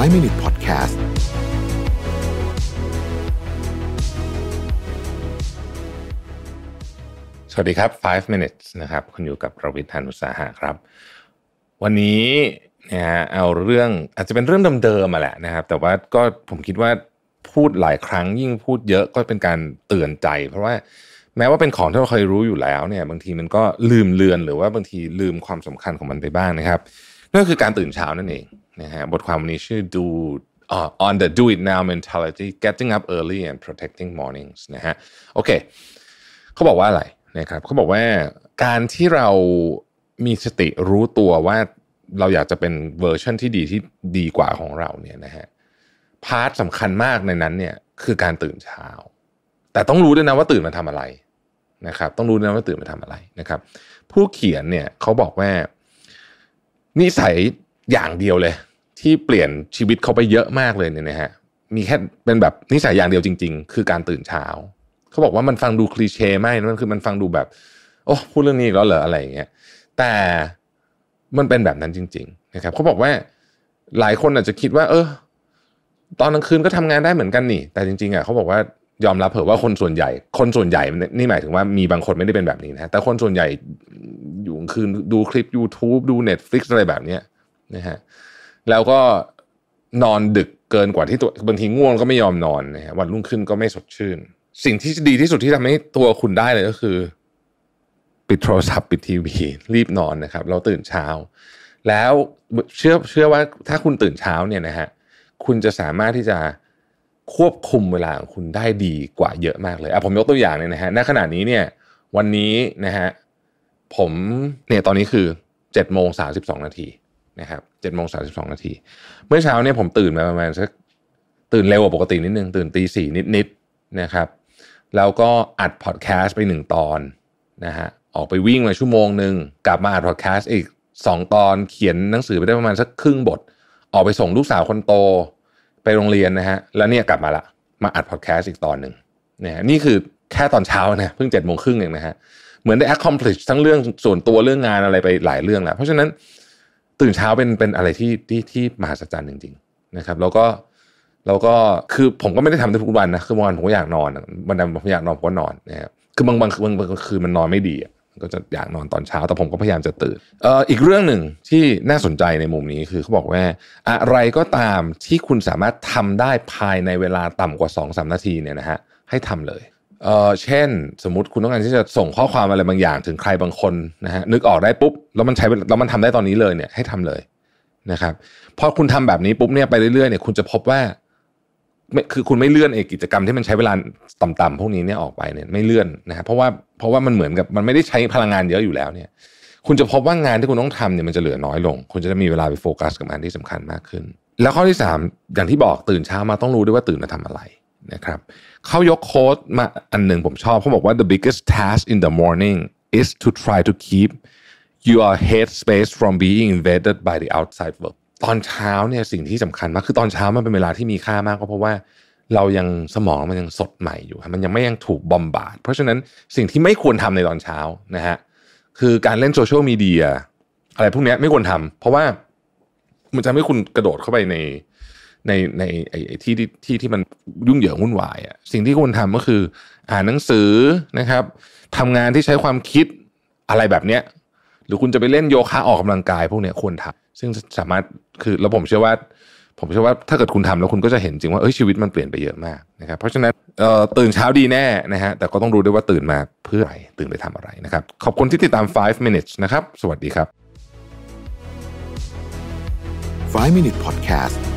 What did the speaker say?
5 Minute Podcast สวัสดีครับ 5 minutes นะครับ คุณอยู่กับประวิทยานุสาหะครับ วันนี้นะฮะเอาเรื่องอาจจะเป็นเรื่องเดิมๆมาแหละนะครับ แต่ว่าก็ผมคิดว่าพูดหลายครั้งยิ่งพูดเยอะก็เป็นการเตือนใจ เพราะว่าแม้ว่าเป็นของที่เราเคยรู้อยู่แล้วเนี่ย บางทีมันก็ลืมเลือนหรือว่าบางทีลืมความสำคัญของมันไปบ้างนะครับนั่นคือการตื่นเช้านั่นเองนะฮะบทความวันนี้ชื่อดู on the do it now mentality getting up early and protecting mornings นะฮะโอเคเขาบอกว่าอะไรนะครับเขาบอกว่า การที่เรามีสติรู้ตัวว่าเราอยากจะเป็นเวอร์ชันที่ดีที่ดีกว่าของเราเนี่ยนะฮะพาร์ทสำคัญมากในนั้นเนี่ยคือการตื่นเช้าแต่ต้องรู้ด้วยนะว่าตื่นมาทำอะไรนะครับต้องรู้ด้วยนะว่าตื่นมาทำอะไรนะครับผู้เขียนเนี่ยเขาบอกว่านิสัยอย่างเดียวเลย ที่เปลี่ยนชีวิตเขาไปเยอะมากเลยเนี่ยนะฮะมีแค่เป็นแบบนิสัยอย่างเดียวจริง ๆ คือการตื่นเช้า เขาบอกว่ามันฟังดูคลีเช่ไหมนั่นคือมันฟังดูแบบโอ้พูดเรื่องนี้อีกแล้วเหรออะไรอย่างเงี้ย แต่มันเป็นแบบนั้นจริงๆนะครับเขาบอกว่าหลายคนอาจจะคิดว่า เออตอนกลางคืนก็ทำงานได้เหมือนกันนี่แต่จริงๆอ่ะเขาบอกว่ายอมรับเถอะว่าคนส่วนใหญ่คนส่วนใหญ่นี่หมายถึงว่ามีบางคนไม่ได้เป็นแบบนี้นะแต่คนส่วนใหญ่อยู่คืนดูคลิป YouTube ดู Netflix อะไรแบบเนี้ยนะฮะแล้วก็นอนดึกเกินกว่าที่ตัวบางทีง่วงก็ไม่ยอมนอนนะฮะวันรุ่งขึ้นก็ไม่สดชื่น สิ่งที่ดีที่สุดที่ทำให้ตัวคุณได้เลยก็คือปิดโทรศัพท์ปิดทีวีรีบนอนนะครับเราตื่นเช้า แล้วเชื่อเชื่อว่าถ้าคุณตื่นเช้าเนี่ยนะฮะคุณจะสามารถที่จะควบคุมเวลาของคุณได้ดีกว่าเยอะมากเลยอ่ะผมยกตัวอย่างเนี่ยนะฮะณขณะนี้เนี่ยวันนี้นะฮะผมเนี่ยตอนนี้คือเจ็ดโมงสาสิบสองนาทีนะครับเจ็ดโมงสาสิบสองนาทีเมื่อเช้าเนี่ยผมตื่นมาประมาณสักตื่นเร็วกว่าปกตินิดนึงตื่นตีสี่นิดๆนะครับแล้วก็อัดพอดแคสต์ไปหนึ่งตอนนะฮะออกไปวิ่งมาชั่วโมงหนึ่งกลับมาอัดพอดแคสต์อีกสองตอนเขียนหนังสือไปได้ประมาณสักครึ่งบท ออกไปส่งลูกสาวคนโตไปโรงเรียนนะฮะแล้วเนี่ยกลับมาละมาอัดพอดแคสต์อีกตอนหนึ่งนะนี่คือแค่ตอนเช้านะเพิ่งเจ็ดโมงครึ่งเองนะฮะเหมือนได้ accomplish ทั้งเรื่องส่วนตัวเรื่องงานอะไรไปหลายเรื่องแล้วเพราะฉะนั้นตื่นเช้าเป็นเป็นอะไรที่ที่ที่มหัศจรรย์จริง ๆนะครับ แล้วก็แล้วก็คือผมก็ไม่ได้ทำทุกวันนะคือบางวันผมก็อยากนอนบางวันผมอยากนอนผมก็นอนนะครับคือบางบางคืบางบางคืนมันนอนไม่ดีก็จะอยากนอนตอนเช้า แต่ผมก็พยายามจะตื่นเอ่ออีกเรื่องหนึ่งที่น่าสนใจในมุมนี้คือเขาบอกว่า อะไรก็ตามที่คุณสามารถทำได้ภายในเวลาต่ำกว่า2อสนาทีเนี่ยนะฮะให้ทำเลยเออเช่น สมมติคุณต้องการที่จะส่งข้อความอะไรบางอย่างถึงใครบางคนนะฮะนึกออกได้ปุ๊บแล้วมันใช้แล้วมันทำได้ตอนนี้เลยเนี่ย ให้ทำเลยนะครับพอคุณทำแบบนี้ปุ๊บเนี่ยไปเรื่อยๆเนี่ย คุณจะพบว่าไม่คือคุณไม่เลื่อนไอ้กิจกรรมที่มันใช้เวลาต่ำๆพวกนี้เนี่ยออกไปเนี่ยไม่เลื่อนนะฮะเพราะว่าเพราะว่ามันเหมือนกับมันไม่ได้ใช้พลังงานเยอะอยู่แล้วเนี่ย คุณจะพบว่างานที่คุณต้องทำเนี่ยมันจะเหลือน้อยลง คุณจะมีเวลาไปโฟกัสกับงานที่สำคัญมากขึ้น แล้วข้อที่3อย่างที่บอกตื่นเช้ามาต้องรู้ด้วยว่าตื่นมาทำอะไรนะครับเขายกโค้ดมาอันหนึ่งผมชอบเขาบอกว่า the biggest task in the morning is to try to keep your head space from being invaded by the outside world ตอนเช้าเนี่ยสิ่งที่สำคัญมากคือตอนเช้ามันเป็นเวลาที่มีค่ามากก็เพราะว่าเรายังสมองมันยังสดใหม่อยู่ มันยังไม่ยังถูกบอมบาดเพราะฉะนั้นสิ่งที่ไม่ควรทำในตอนเช้านะฮะคือการเล่นโซเชียลมีเดียอะไรพวกนี้ไม่ควรทำ เพราะว่ามันจะไม่คุณกระโดดเข้าไปในในในไอ้ที่ที่ที่มันยุ่งเหยิงวุ่นวายอ่ะสิ่งที่ควรทำก็คืออ่านหนังสือนะครับทำงานที่ใช้ความคิดอะไรแบบเนี้ยหรือคุณจะไปเล่นโยคะออกกำลังกาย พวกเนี้ยควรทำซึ่งสามารถคือแล้วผมเชื่อว่าผมเชื่อว่าถ้าเกิดคุณทำแล้วคุณก็จะเห็นจริงว่าเอ้ยชีวิตมันเปลี่ยนไปเยอะมากนะครับเพราะฉะนั้นเอ่อตื่นเช้าดีแน่นะฮะแต่ก็ต้องรู้ด้วยว่าตื่นมาเพื่ออะไรตื่นไปทำอะไรนะครับขอบคุณที่ติดตาม5 minutes นะครับสวัสดีครับ5 minute podcast